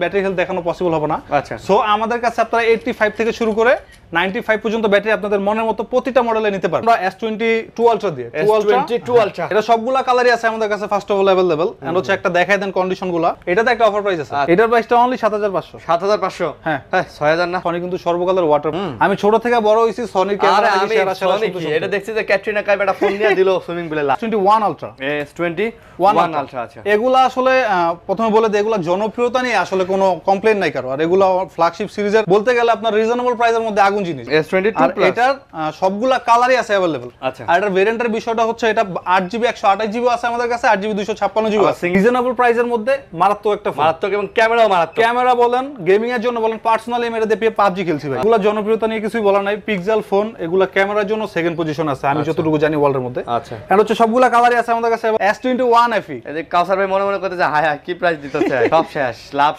Battery health দেখানো possible হবে না আচ্ছা সো আমাদের কাছে আপনারা এইটটি ফাইভ থেকে শুরু করে নাইনটি ফাইভ পর্যন্ত ব্যাটারি আপনাদের মনের মতো প্রতিটা মডেলে নিতে পারেন আমরা এস টোয়েন্টি টু আলট্রা দিয়ে টু আলট্রা এটা কালারই আছে আমাদের কাছে first of all available and হচ্ছে একটা দেখাই দেন কন্ডিশন এটাতে একটা অফার প্রাইস আছে আচ্ছা। এটার প্রাইসটা অনলি সাত হাজার পাঁচশো সাত হাজার পাঁচশো হ্যাঁ, হ্যাঁ ছয় হাজার না সনি কিন্তু সর্বকালের ওয়াটার আমি ছোট থেকে বড় হয়েছি সনির ক্যামেরা এটা দেখছি যে ক্যাটরিনা কাইপ একটা ফোন দিল সুইমিং পুলে twenty one ultra S twenty one ultra আছে এগুলা আসলে প্রথমে বলে এগুলা জনপ্রিয়তা নিয়ে আসলে আসলে কোনো কমপ্লেন নাই কারো আর এগুলো ফ্ল্যাগশিপ সিরিজের বলতে গেলে আপনার রিজনেবল প্রাইসের মধ্যে আগুন জিনিস আর এটার সবগুলো কালারই আছে अवेलेबल আচ্ছা আর এটার ভেরিয়েন্টের বিষয়টা হচ্ছে এটা 8GB 128GB আছে আমাদের কাছে 8GB 256GB আচ্ছা। আছে রিজনেবল প্রাইসের মধ্যে মারাত্মক একটা ফোন মারাত্মক এবং ক্যামেরাও মারাত্মক ক্যামেরা বলেন গেমিং এর জন্য বলেন পার্সোনালি আমি এটা দিয়ে PUBG খেলছি ভাই এগুলো জনপ্রিয়তা নিয়ে কিছুই বলা নাই পিক্সেল ফোন এগুলো ক্যামেরার জন্য সেকেন্ড পজিশন আছে আমি আচ্ছা। যতটুকু জানি ওয়ার্ল্ডের মধ্যে আচ্ছা এটা হচ্ছে সবগুলো কালারই আছে আমাদের কাছে S21 FE এই যে কাউসার ভাই মনে মনে করতে যে হায় হ্যাঁ কি প্রাইস দিতে দিতেছে সব শেষ লাভ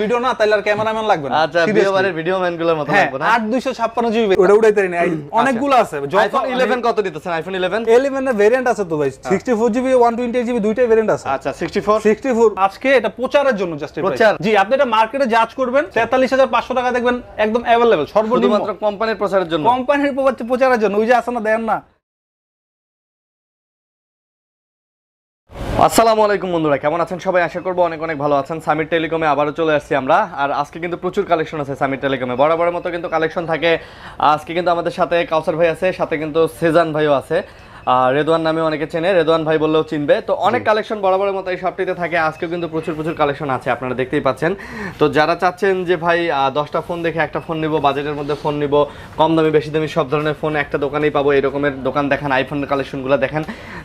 বিয়েবারের ভিডিও না তাহলে আর ক্যামেরাম্যান লাগবে না আচ্ছা বিয়েবারের ভিডিও ম্যানগুলোর মত লাগবে না 8256 জিবি ওটা উড়াইতে আচ্ছা। অনেকগুলো আছে আইফোন 11 কত দিতেছেন আইফোন 11 11 এর ভেরিয়েন্ট আছে তো ভাই 64 জিবি 128 জিবি দুইটাই ভেরিয়েন্ট আছে আচ্ছা 64 64 আজকে এটা প্রচারের জন্য জাস্ট প্রচার জি আপনি এটা মার্কেটে যাচ করবেন 43500 আচ্ছা। টাকা দেখবেন একদম अवेलेबल সর্বনিম্ন কোম্পানির প্রচারের জন্য কোম্পানির প্রচারের জন্য ওই যে আছে না দেন না আসসালামু আলাইকুম বন্ধুরা কেমন আছেন সবাই আশা করবো অনেক অনেক ভালো আছেন সামির টেলিকমে আবারও চলে আসছি আমরা আর আজকে কিন্তু প্রচুর কালেকশন আছে সামির টেলিকমে বরাবরের মতো কিন্তু কালেকশন থাকে আজকে কিন্তু আমাদের সাথে কাউসার ভাই আছে সাথে কিন্তু সেজান ভাইও আছে আর রেদোয়ান নামে অনেকে চেনে রেদোয়ান ভাই বললেও চিনবে তো অনেক কালেকশন বরাবরের মতো এই সবটিতে থাকে আজকেও কিন্তু প্রচুর প্রচুর কালেকশন আছে আপনারা দেখতেই পাচ্ছেন তো যারা চাচ্ছেন যে ভাই দশটা ফোন দেখে একটা ফোন নিব বাজেটের মধ্যে ফোন নিব কম দামি বেশি দামি সব ধরনের ফোন একটা দোকানেই পাবো এরকমের দোকান দেখান আইফোনের কালেকশনগুলো দেখেন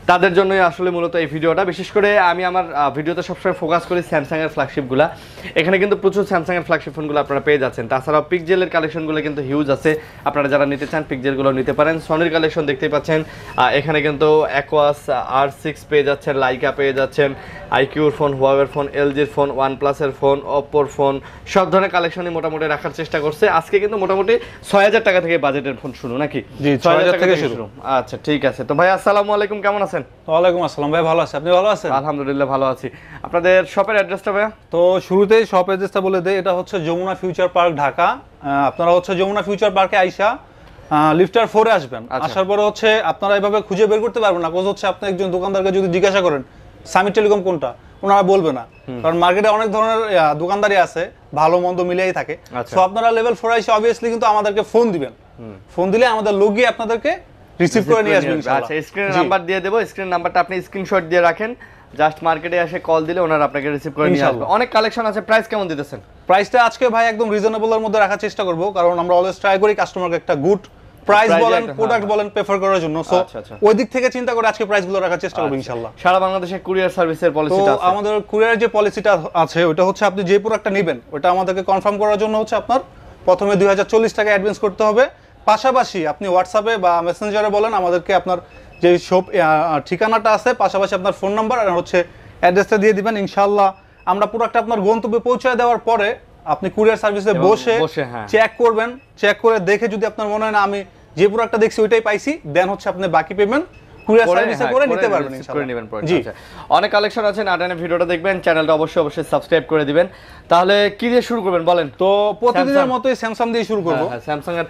তাদের জন্যই আসলে মূলত এই ভিডিওটা বিশেষ করে আমি আমার ভিডিওতে সবসময় ফোকাস করি স্যামসাংয়ের ফ্ল্যাগশিপগুলো এখানে কিন্তু প্রচুর স্যামসাংয়ের ফ্ল্যাগশিপ ফোনগুলো আপনারা পেয়ে যাচ্ছেন তাছাড়াও পিকজেলের কালেকশনগুলো কিন্তু হিউজ আছে আপনারা যারা নিতে চান পিকজেলগুলো নিতে পারেন সনির কালেকশন দেখতেই পাচ্ছেন এখানে কিন্তু অ্যাকোয়াস আর সিক্স পেয়ে যাচ্ছেন লাইকা পেয়ে যাচ্ছেন আইকিউর ফোন হুয়াওয়ের ফোন এলজির ফোন ওয়ান প্লাসের ফোন অপ্পোর ফোন সব ধরনের কালেকশনই মোটামুটি রাখার চেষ্টা করছে আজকে কিন্তু মোটামুটি ছয় হাজার টাকা থেকে বাজেটের ফোন শুরু নাকি ছয় হাজার থেকে শুরু আচ্ছা ঠিক আছে তো ভাই আসসালামু আলাইকুম কেমন আছেন আছেন ওয়ালাইকুম আসসালাম ভাই ভালো আছেন আপনি ভালো আছেন আলহামদুলিল্লাহ ভালো আছি আপনাদের শপের অ্যাড্রেসটা ভাই তো শুরুতেই শপ অ্যাড্রেসটা বলে দেয় এটা হচ্ছে যমুনা ফিউচার পার্ক ঢাকা আপনারা হচ্ছে যমুনা ফিউচার পার্কে আইসা লিফটার ফোরে আসবেন আচ্ছা। আসার পরে হচ্ছে আপনারা এভাবে খুঁজে বের করতে পারবেন না কোজ হচ্ছে আপনি একজন দোকানদারকে যদি জিজ্ঞাসা করেন সামি টেলিকম কোনটা ওনারা বলবে না কারণ মার্কেটে অনেক ধরনের দোকানদারি আছে ভালো মন্দ মিলেই থাকে তো আচ্ছা। আপনারা লেভেল ফোর আসে অবভিয়াসলি কিন্তু আমাদেরকে ফোন দিবেন ফোন দিলে আমাদের লোকই আপনাদেরকে রিসিভ করে নিয়ে আসবেন আচ্ছা স্ক্রিনের নাম্বার দিয়ে দেবো স্ক্রিন নাম্বারটা আপনি স্ক্রিনশট দিয়ে রাখেন জাস্ট মার্কেটে এসে কল দিলে ওনারা আপনাকে রিসিভ করে নিয়ে আসবে অনেক কালেকশন আছে প্রাইস কেমন দিতেছেন প্রাইসটা আজকে ভাই একদম রিজনেবলের মধ্যে রাখার চেষ্টা করব কারণ আমরা অলওয়েজ ট্রাই করি কাস্টমারকে একটা গুড প্রাইস বলেন প্রোডাক্ট হ্যাঁ, হ্যাঁ। বলেন প্রেফার করার জন্য সো আচ্ছা, আচ্ছা। ওই দিক থেকে চিন্তা করে আজকে প্রাইস গুলো রাখার চেষ্টা করব আচ্ছা। ইনশাআল্লাহ সারা বাংলাদেশে কুরিয়ার সার্ভিসের পলিসিটা আছে তো আমাদের কুরিয়ার যে পলিসিটা আছে ওটা হচ্ছে আপনি যে প্রোডাক্টটা নেবেন ওটা আমাদেরকে কনফার্ম করার জন্য হচ্ছে আপনার প্রথমে 2040 টাকা অ্যাডভান্স করতে হবে পাশাপাশি আপনি হোয়াটসঅ্যাপে বা মেসেঞ্জারে বলেন আমাদেরকে আপনার যে সব ঠিকানাটা আছে পাশাপাশি আপনার ফোন নাম্বার আর হচ্ছে অ্যাড্রেসটা দিয়ে দিবেন ইনশাল্লাহ আমরা প্রোডাক্টটা আপনার গন্তব্যে পৌঁছে দেওয়ার পরে আপনি কুরিয়ার সার্ভিসে বসে চেক হ্যাঁ। করবেন চেক করে দেখে যদি আপনার মনে হয় না আমি যে প্রোডাক্টটা দেখছি ওইটাই পাইছি দেন হচ্ছে আপনি বাকি হ্যাঁ, পেমেন্ট আচ্ছা। অনেক কালেকশন আছে নাটানে ভিডিওটা দেখবেন চ্যানেলটা অবশ্যই অবশ্যই সাবস্ক্রাইব করে দিবেন তাহলে কি দিয়ে শুরু করবেন বলেন তো প্রতিদিনের মতোই স্যামসাং দিয়ে শুরু করবো স্যামসাং হ্যাঁ, এর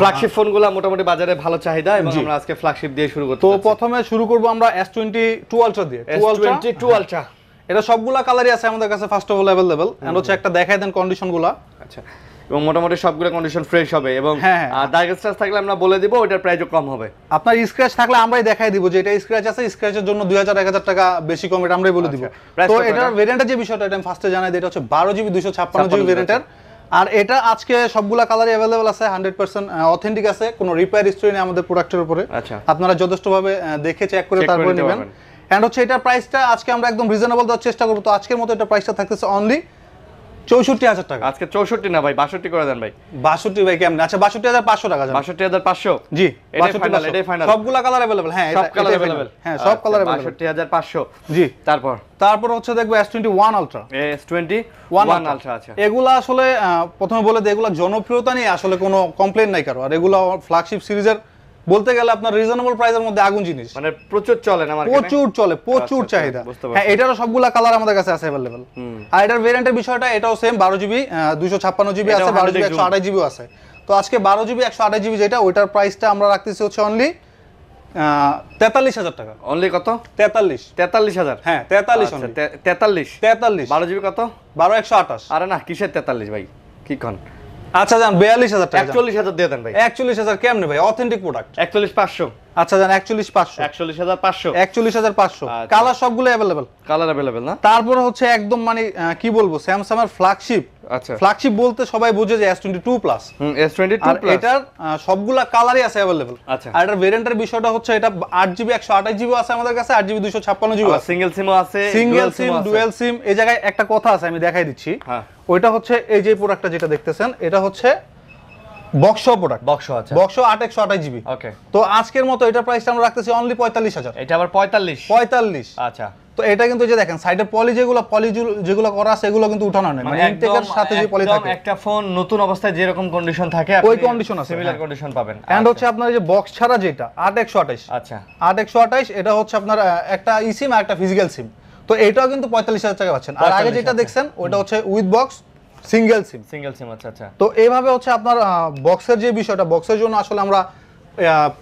ফ্ল্যাগশিপ ফোনগুলো মোটামুটি বাজারে ভালো চাহিদা এবং আমরা আজকে ফ্ল্যাগশিপ দিয়ে শুরু করতে তো প্রথমে শুরু করব আমরা S22 Ultra দিয়ে S22 Ultra এটা সবগুলো কালারই আছে আমাদের কাছে first of all available and হচ্ছে একটা দেখায় দেন কন্ডিশনগুলো আচ্ছা এবং মোটামুটি সবগুলো কন্ডিশন ফ্রেশ হবে এবং দাগ স্ক্র্যাচ হ্যাঁ। থাকলে আমরা বলে দিব ওটার প্রাইসও কম হবে আপনার স্ক্র্যাচ থাকলে আমরাই দেখাই দিব যে এটা স্ক্র্যাচ আছে স্ক্র্যাচের জন্য 2000 1000 টাকা বেশি কম এটা আমরাই বলে আচ্ছা। দিব তো এটার ভেরিয়েন্টের যে বিষয়টা এটা আমি ফারস্টে জানাই দিই এটা হচ্ছে 12 জিবি 256 জিবি ভেরিয়েন্টের আর এটা আজকে সবগুলা কালারই অ্যাভেলেবেল আছে হান্ড্রেড পার্সেন্ট অথেন্টিক আছে কোনো রিপেয়ার হিস্ট্রি নেই আমাদের প্রোডাক্টের উপরে আচ্ছা। আপনারা যথেষ্টভাবে দেখে চেক করে তারপরে নেবেন অ্যান্ড হচ্ছে এটার প্রাইসটা আজকে আমরা একদম রিজনেবল দেওয়ার চেষ্টা করবো তো আজকের মতো এটা প্রাইসটা থাকতেছে অনলি চৌষট্টি হাজার টাকা আজকে চৌষট্টি না ভাই বাষট্টি করে দেন ভাই বাষট্টি ভাই কেমন আচ্ছা বাষট্টি হাজার পাঁচশো টাকা বাষট্টি হাজার পাঁচশো জি কালার হ্যাঁ সব কালার হ্যাঁ সব কালার আচ্ছা, বাষট্টি হাজার পাঁচশো জি তারপর তারপর হচ্ছে দেখবো S twenty one ultra S twenty one ultra আছে এগুলো আসলে প্রথমে বলে দেয় এগুলো জনপ্রিয়তা নিয়ে আসলে কোনো কমপ্লেন নাই কারো আর এগুলো ফ্ল্যাগশিপ সিরিজের বলতে গেলে আপনার রিজনেবল প্রাইস মধ্যে আগুন জিনিস মানে প্রচুর চলে না প্রচুর চলে আচ্ছা, প্রচুর আচ্ছা, চাহিদা হ্যাঁ এটারও সবগুলা কালার আমাদের কাছে আছে अवेलेबल আর এটার ভেরিয়েন্টের বিষয়টা এটাও সেম 12 জিবি 256 জিবি আছে 12 জিবি 128 জিবিও আছে তো আজকে 12 জিবি জিবি যেটা ওইটার প্রাইসটা আমরা রাখতেছি হচ্ছে অনলি তেতাল্লিশ হাজার টাকা অনলি কত তেতাল্লিশ তেতাল্লিশ হাজার হ্যাঁ তেতাল্লিশ আচ্ছা, তেতাল্লিশ তেতাল্লিশ বারো জিবি কত বারো একশো আঠাশ আরে না কিসের তেতাল্লিশ ভাই কি কন আচ্ছা যান বিয়াল্লিশ হাজার টাকা একচল্লিশ হাজার দিয়ে দেন ভাই একচল্লিশ হাজার কেমনে ভাই অথেন্টিক প্রোডাক্ট একচল্লিশ পাঁচশো আচ্ছা যান একচল্লিশ পাঁচশো একচল্লিশ হাজার পাঁচশো একচল্লিশ হাজার পাঁচশো কালার সবগুলো অ্যাভেলেবেল কালার অ্যাভেলেবেল না তারপর হচ্ছে একদম মানে কি বলবো স্যামসাং এর ফ্ল্যাগশিপ আচ্ছা ফ্ল্যাগশিপ বলতে সবাই বোঝে যে S22 প্লাস S22 আর এটার সবগুলা কালারই আছে अवेलेबल আচ্ছা আর এটার ভেরিয়েন্টের বিষয়টা হচ্ছে এটা 8GB 128GB আছে আমাদের কাছে 8GB 256GB আছে সিঙ্গেল সিমও আছে সিঙ্গেল সিম ডুয়াল সিম এই জায়গায় একটা কথা আছে আমি দেখাই দিচ্ছি হ্যাঁ ওইটা হচ্ছে এই যে প্রোডাক্টটা যেটা দেখতেছেন এটা হচ্ছে বক্স প্রোডাক্ট বক্স আছে বক্স আট একশো আঠাশ জিবি ওকে তো আজকের মতো এটা প্রাইসটা আমরা রাখতেছি অনলি পঁয়তাল্লিশ হাজার এটা আবার পঁয়তাল্লিশ পঁয়তাল্লিশ আচ্ছা তো এটা কিন্তু যে দেখেন সাইডের পলি যেগুলো পলি যেগুলো করা সেগুলো কিন্তু উঠানো নেই মানে ইনটেকের মানে সাথে যে পলি থাকে একটা ফোন নতুন অবস্থায় যেরকম কন্ডিশন থাকে ওই কন্ডিশন আছে সিমিলার হ্যাঁ। কন্ডিশন পাবেন এন্ড আচ্ছা। হচ্ছে আপনার যে বক্স ছাড়া যেটা 8128 আচ্ছা 8128 এটা হচ্ছে আপনার একটা ইসিম আর একটা ফিজিক্যাল সিম তো এটাও কিন্তু 45000 টাকা পাচ্ছেন আর আগে যেটা দেখছেন ওটা হচ্ছে with box single SIM single SIM আচ্ছা আচ্ছা তো এইভাবে হচ্ছে আপনার বক্সের যে বিষয়টা বক্সের জন্য আসলে আমরা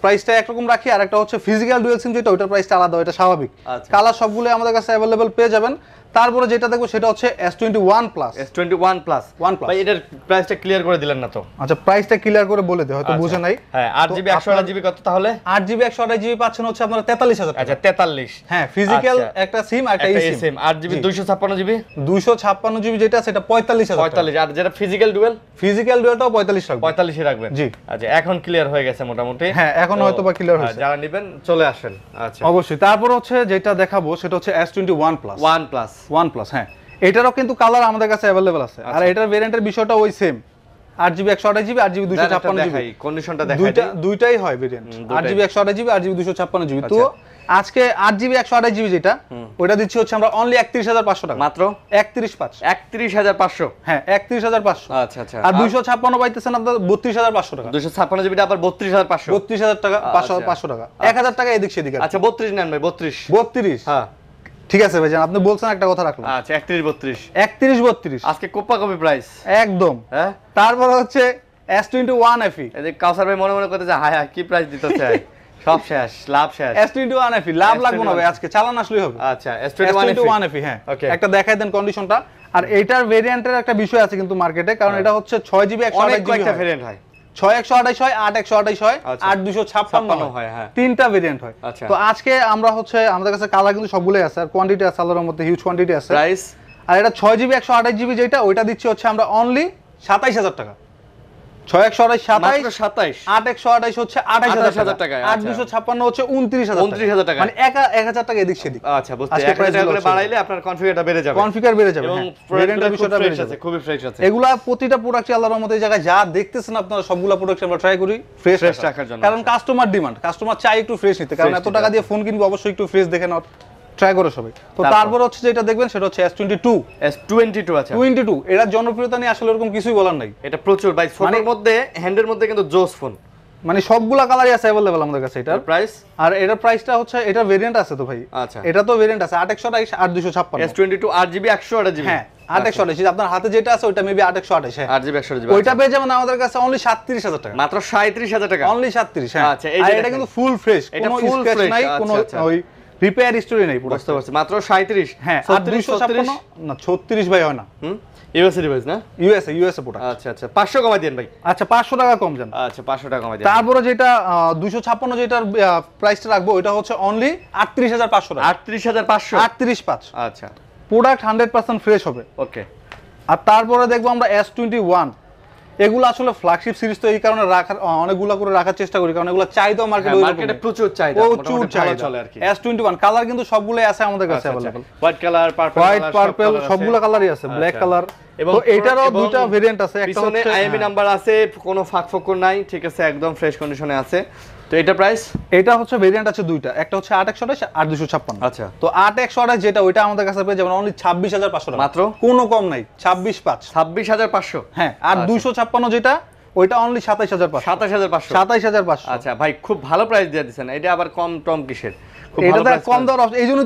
প্রাইসটা একরকম রাখি আর একটা হচ্ছে ফিজিক্যাল ডুয়েল সিম যেটা ওইটার প্রাইসটা আলাদা ওইটা স্বাভাবিক কালার আচ্ছা। সবগুলো আমাদের কাছে অ্যাভেলেবল পেয়ে যাবেন তারপরে যেটা দেখবো সেটা হচ্ছে S twenty one plus S twenty one plus one plus এটার প্রাইসটা ক্লিয়ার করে দিলেন না তো আচ্ছা প্রাইসটা ক্লিয়ার করে বলে দিই হয়তো আচ্ছা। বুঝে নাই হ্যাঁ আট জিবি একশো আট জিবি কত তাহলে আট জিবি একশো আট জিবি পাচ্ছেন হচ্ছে আপনারা তেতাল্লিশ হাজার আচ্ছা তেতাল্লিশ হ্যাঁ ফিজিক্যাল আচ্ছা। একটা সিম আর একটা এই সিম আট জিবি দুইশো ছাপ্পান্ন জিবি দুইশো ছাপ্পান্ন জিবি যেটা সেটা পঁয়তাল্লিশ হাজার পঁয়তাল্লিশ আর যেটা ফিজিক্যাল ডুয়েল ফিজিক্যাল ডুয়েলটাও পঁয়তাল্লিশ রাখবেন পঁয়তাল্লিশে রাখবেন জি আচ্ছা এখন ক্লিয়ার হয়ে গেছে মোটামুটি মোটামুটি হ্যাঁ এখন হয়তো বা ক্লিয়ার হয়েছে যারা নেবেন চলে আসেন আচ্ছা অবশ্যই তারপর হচ্ছে যেটা দেখাবো সেটা হচ্ছে S21 প্লাস 1 প্লাস 1 প্লাস হ্যাঁ এটারও কিন্তু কালার আমাদের কাছে अवेलेबल আছে আর আচ্ছা। এটার ভেরিয়েন্টের বিষয়টা ওই সেম আট জিবি একশো আঠাশ জিবি আট জিবি দুইশো ছাপ্পান্ন জিবি দুইটা দুইটাই হয় ভেরিয়েন্ট আট জিবি একশো আঠাশ জিবি আট জিবি দুইশো ছাপ্পান্ন জিবি তো আচ্ছা। আজকে আট জিবি একশো আঠাশ জিবি যেটা ওটা দিচ্ছি হচ্ছে আমরা অনলি একত্রিশ হাজার পাঁচশো টাকা মাত্র একত্রিশ পাঁচ একত্রিশ হাজার পাঁচশো হ্যাঁ একত্রিশ হাজার পাঁচশো আচ্ছা আচ্ছা আর দুইশো ছাপ্পান্ন পাইতেছেন আপনার বত্রিশ হাজার পাঁচশো টাকা দুশো ছাপ্পান্ন জিবিটা আবার বত্রিশ হাজার পাঁচশো বত্রিশ হাজার টাকা আচ্ছা। পাঁচশো পাঁচশো টাকা আচ্ছা। এক হাজার টাকা এদিক সেদিকে আচ্ছা বত্রিশ নেন ভাই বত্রিশ বত্রিশ হ্যাঁ ঠিক আছে ভাইজান আপনি বলছেন একটা কথা রাখলাম আচ্ছা একত্রিশ বত্রিশ একত্রিশ বত্রিশ আজকে কোপা কপি প্রাইস একদম হ্যাঁ তারপর হচ্ছে S twenty one FE Kawsar ভাই মনে মনে করতে যে হায় হ্যাঁ কি প্রাইস দিতে চাই সব শেষ লাভ শেষ S21 FE লাভ লাগবে না আজকে চালান আসলেই হবে আচ্ছা S21 FE e, হ্যাঁ একটা দেন কন্ডিশনটা আর এইটার ভেরিয়েন্টের একটা বিষয় আছে কিন্তু মার্কেটে কারণ হ্যাঁ। এটা হচ্ছে 6 128 একটা ভেরিয়েন্ট হয় একশো আঠাশ হয় আট একশো আঠাশ হয় আচ্ছা। আট দুশো ছাপ্পান্ন হয় হ্যাঁ। তিনটা ভেরিয়েন্ট হয় আচ্ছা। তো আজকে আমরা হচ্ছে আমাদের কাছে কালার কিন্তু আছে আছে মধ্যে হিউজ আছে আর এটা ছয় জিবি একশো আঠাশ জিবি যেটা ওইটা দিচ্ছি হচ্ছে আমরা অনলি সাতাইশ হাজার টাকা এগুলা প্রতিটা প্রোডাক্ট প্রোডাক্ট আমরা ট্রাই করি ফ্রেশ কারণ কাস্টমার ডিমান্ড কাস্টমার চাই একটু ফ্রেশ নিতে কারণ এত টাকা দিয়ে ফোন আচ্ছা। কিনবো অবশ্যই একটু ফ্রেশ দেখে নাও ট্রাই করে সবাই তো তারপর হচ্ছে যেটা দেখবেন সেটা হচ্ছে S22 S22 আছে 22 টু জনপ্রিয়তা নিয়ে আসলে এরকম কিছুই বলার নাই এটা প্রচুর ভাই ফোনের মানে- মধ্যে হ্যান্ডের মধ্যে কিন্তু জোস ফোন মানে সবগুলা কালারই আছে अवेलेबल আমাদের কাছে এটার প্রাইস আর এটার প্রাইসটা হচ্ছে এটা ভেরিয়েন্ট আছে তো ভাই আচ্ছা এটা তো ভেরিয়েন্ট আছে 8128 256 S22 8GB 128GB হ্যাঁ আপনার হাতে যেটা আছে হ্যাঁ। আচ্ছা। আমাদের রিপেয়ার হিস্টোরি নাই বুঝতে পারছি মাত্র 37 হ্যাঁ 3256 না 36 ভাই হয় না ইউএসএ ডিভাইস না ইউএসএ ইউএসএ প্রোডাক্ট আচ্ছা আচ্ছা 500 কমাই দেন ভাই আচ্ছা 500 টাকা কম যান আচ্ছা 500 টাকা কমাই দেন তারপরে যেটা 256 যেটার প্রাইসটা রাখবো ওটা হচ্ছে অনলি 38500 টাকা 38500 385 আচ্ছা প্রোডাক্ট 100% ফ্রেশ হবে ওকে আর তারপরে দেখবো আমরা S21 এগুলো আসলে ফ্ল্যাগশিপ সিরিজ তো এই কারণে রাখার অনেকগুলো করে রাখার চেষ্টা করি কারণ এগুলো চাহিদা মার্কেটে মার্কেটে প্রচুর চাহিদা প্রচুর চাহিদা চলে আর কি S21 কালার কিন্তু সবগুলো আছে আমাদের কাছে available white colour purple white purple সবগুলো কালারই আছে ব্ল্যাক আচ্ছা। কালার এবং এটারও দুটো ভেরিয়েন্ট আছে একটা হচ্ছে আইএমই নাম্বার আছে কোনো ফাঁক ফোকর নাই ঠিক আছে একদম ফ্রেশ কন্ডিশনে আছে তো এটা প্রাইস এটা হচ্ছে ভেরিয়েন্ট আছে দুইটা একটা হচ্ছে আট একশো আর দুশো ছাপ্পান্ন আচ্ছা তো আট একশো যেটা ওইটা আমাদের কাছে পেয়ে যাবেন অনলি ছাব্বিশ হাজার পাঁচশো মাত্র কোনো কম নাই ছাব্বিশ পাঁচ ছাব্বিশ হাজার পাঁচশো হ্যাঁ আর আচ্ছা। দুশো ছাপ্পান্ন যেটা ওইটা অনলি সাতাইশ হাজার পাঁচশো সাতাইশ হাজার পাঁচশো সাতাইশ হাজার পাঁচশো আচ্ছা ভাই খুব ভালো প্রাইস দিয়ে দিচ্ছেন এটা আবার কম টম কিসের এটা কম দর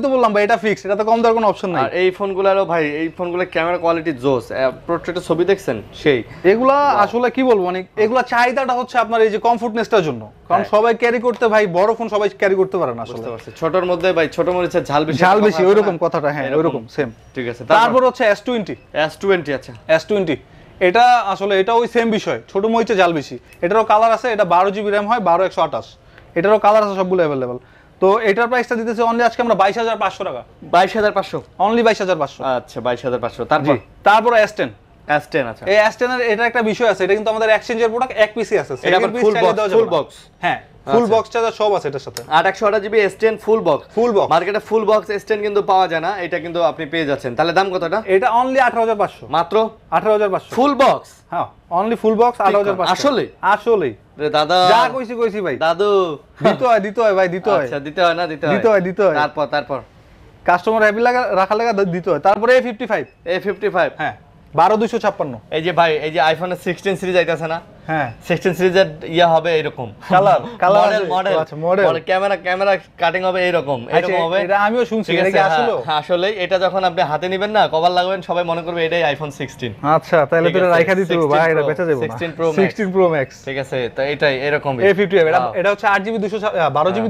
তো বললাম ভাই এটা ফিক্স এটা তো কম দর কোনো অপশন নাই এই ফোনগুলোরও ভাই এই ক্যামেরা কোয়ালিটি জোস ছবি দেখছেন সেই এগুলা আসলে কি বলবো মানে এগুলা চাহিদাটা হচ্ছে আপনার এই যে জন্য কারণ হ্যাঁ। সবাই ক্যারি করতে ভাই বড় ফোন সবাই ক্যারি করতে পারে না আসলে ছোটর মধ্যে ভাই ছোট ঝাল বেশি ঝাল বেশি ওইরকম কথাটা হ্যাঁ ওইরকম সেম ঠিক আছে তারপর হচ্ছে S20 S20 আচ্ছা S20 এটা আসলে এটা ওই সেম বিষয় ছোট মরিচে জাল বেশি এটারও কালার আছে এটা বারো জিবি র্যাম হয় বারো একশো আঠাশ এটারও কালার আছে সবগুলো অ্যাভেলেবেল তো এটার প্রাইসটা দিতেছে অনলি আজকে আমরা বাইশ হাজার পাঁচশো টাকা বাইশ হাজার পাঁচশো অনলি বাইশ হাজার পাঁচশো আচ্ছা বাইশ হাজার পাঁচশো তারপর তারপর অ্যাস্টেন অ্যাস্টেন আচ্ছা এই অ্যাস্টেনের এটা একটা বিষয় আছে এটা কিন্তু আমাদের এক্সচেঞ্জের প্রোডাক্ট এক পিসি আছে সেটা ফুল বক্স হ্যাঁ ফুল বক্স চার্জার সব আছে এটার সাথে 8 GB S10 full box full box মার্কেটে ফুল বক্স S10 কিন্তু পাওয়া যায় না এটা কিন্তু আপনি পেয়ে যাচ্ছেন তাহলে দাম কতটা এটা অনলি 18500 মাত্র 18500 ফুল বক্স হ্যাঁ অনলি ফুল বক্স 18500 আসলে আসলে রে দাদা যা কইছি কইছি ভাই দাদু দিতে হয় দিতে হয় ভাই দিতে হয় আচ্ছা দিতে হয় না দিতে হয় দিতে হয় দিতে হয় তারপর তারপর কাস্টমার হ্যাপি লাগা রাখা লাগা দিতে হয় তারপরে A55 A55 হ্যাঁ বারো দুশো ছাপ্পান্ন এই যে ভাই এই যে আইফোন সিক্সটিন সিরিজ আইতেছে না হ্যাঁ সিক্সটিন সিরিজের ইয়ে হবে এরকম colour colour model model model camera camera cutting হবে এরকম আচ্ছা, এরকম হবে এটা আমিও শুনছি হ্যাঁ, আসলে এটা যখন আপনি হাতে না কভার লাগাবেন সবাই মনে করবে এটাই আইফোন 16 আচ্ছা তাহলে রাইখা দিতে ভাই এটা প্রো প্রো ম্যাক্স ঠিক আছে তো এটাই এরকম A50 এটা এটা হচ্ছে জিবি দুশো 12GB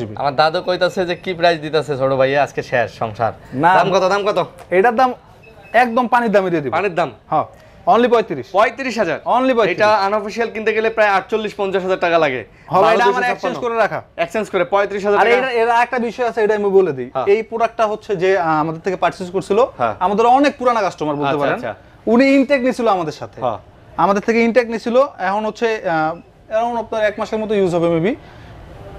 জিবি হ্যাঁ। আমার দাদু কইতাছে যে কি প্রাইস দিতেছে ছোট ভাই আজকে শেষ সংসার দাম কত দাম কত এটার দাম একদম পানির দামে দিয়ে দিব পানির দাম হ্যাঁ একটা বিষয় আছে এটা বলে দিই হ্যাঁ। এই হচ্ছে যে আমাদের থেকে করছিল হ্যাঁ। আমাদের অনেক পুরানা কাস্টমার আচ্ছা, পারেন আচ্ছা। উনি ইনটেক নিছিল আমাদের সাথে হ্যাঁ। আমাদের থেকে ইনটেক এখন হচ্ছে এখন আপনার এক মাসের মতো ইউজ হবে মেবি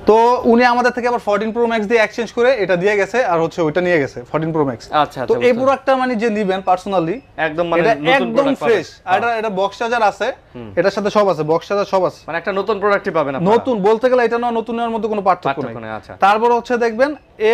তো উনি আমাদের থেকে আবার 14 প্রো ম্যাক্স দিয়ে এক্সচেঞ্জ করে এটা দিয়ে গেছে আর হচ্ছে ওইটা নিয়ে গেছে 14 প্রো ম্যাক্স আচ্ছা তো এই প্রোডাক্টটা মানে যে নিবেন পার্সোনালি একদম মানে একদম ফ্রেশ আর এটা হ্যাঁ। এটা বক্স চার্জার আছে এটার সাথে সব আছে বক্স চার্জার সব আছে মানে একটা নতুন প্রোডাক্টই পাবেন নতুন বলতে গেলে এটা না নতুনের মধ্যে কোনো পার্থক্য নেই আচ্ছা। তারপর হচ্ছে দেখবেন এ